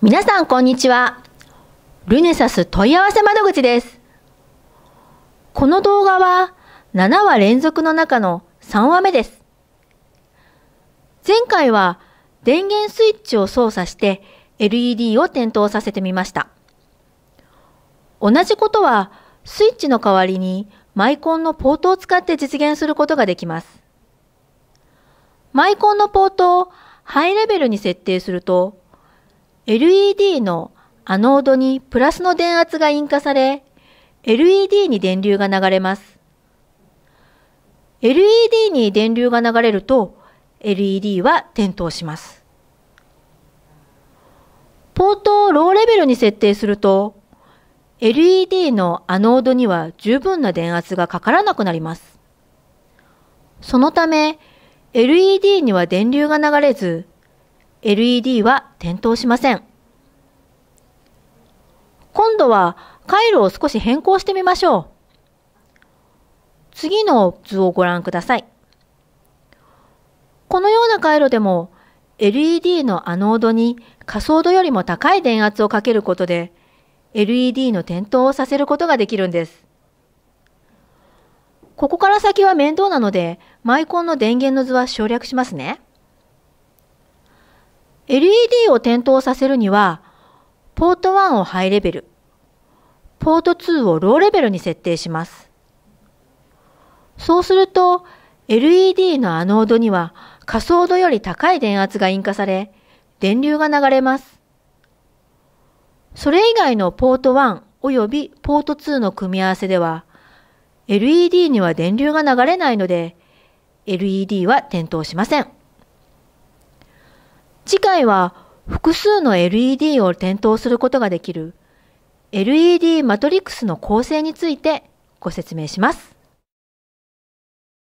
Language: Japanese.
皆さんこんにちは。ルネサス問い合わせ窓口です。この動画は7話連続の中の3話目です。前回は電源スイッチを操作して LED を点灯させてみました。同じことはスイッチの代わりにマイコンのポートを使って実現することができます。マイコンのポートをハイレベルに設定すると LED のアノードにプラスの電圧が引火され、LED に電流が流れます。LED に電流が流れると、LED は点灯します。ポートをローレベルに設定すると、LED のアノードには十分な電圧がかからなくなります。そのため、LED には電流が流れず、LED は点灯しません。今度は回路を少し変更してみましょう。次の図をご覧ください。このような回路でも LED のアノードに仮想度よりも高い電圧をかけることで LED の点灯をさせることができるんです。ここから先は面倒なのでマイコンの電源の図は省略しますね。LED を点灯させるには、ポート1をハイレベル、ポート2をローレベルに設定します。そうすると、LED のアノードには仮想度より高い電圧が引火され、電流が流れます。それ以外のポート1及びポート2の組み合わせでは、LED には電流が流れないので、LED は点灯しません。次回は複数の LED を点灯することができる LED マトリックスの構成についてご説明します。